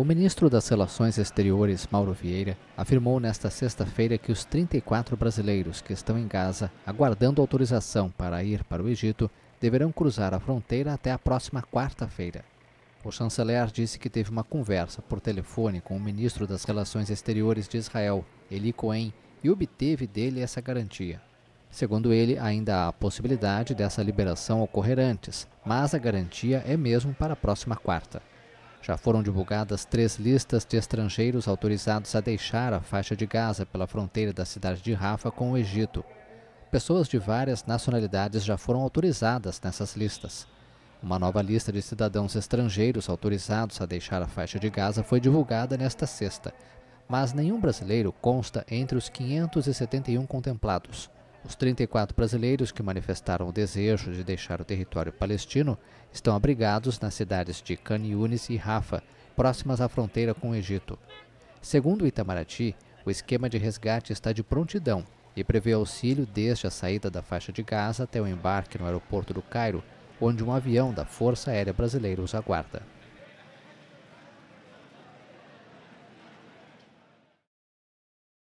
O ministro das Relações Exteriores, Mauro Vieira, afirmou nesta sexta-feira que os 34 brasileiros que estão em Gaza aguardando autorização para ir para o Egito deverão cruzar a fronteira até a próxima quarta-feira. O chanceler disse que teve uma conversa por telefone com o ministro das Relações Exteriores de Israel, Eli Cohen, e obteve dele essa garantia. Segundo ele, ainda há a possibilidade dessa liberação ocorrer antes, mas a garantia é mesmo para a próxima quarta. Já foram divulgadas três listas de estrangeiros autorizados a deixar a faixa de Gaza pela fronteira da cidade de Rafa com o Egito. Pessoas de várias nacionalidades já foram autorizadas nessas listas. Uma nova lista de cidadãos estrangeiros autorizados a deixar a faixa de Gaza foi divulgada nesta sexta, mas nenhum brasileiro consta entre os 571 contemplados. Os 34 brasileiros que manifestaram o desejo de deixar o território palestino estão abrigados nas cidades de Khan Yunis e Rafa, próximas à fronteira com o Egito. Segundo o Itamaraty, o esquema de resgate está de prontidão e prevê auxílio desde a saída da faixa de Gaza até o embarque no aeroporto do Cairo, onde um avião da Força Aérea Brasileira os aguarda.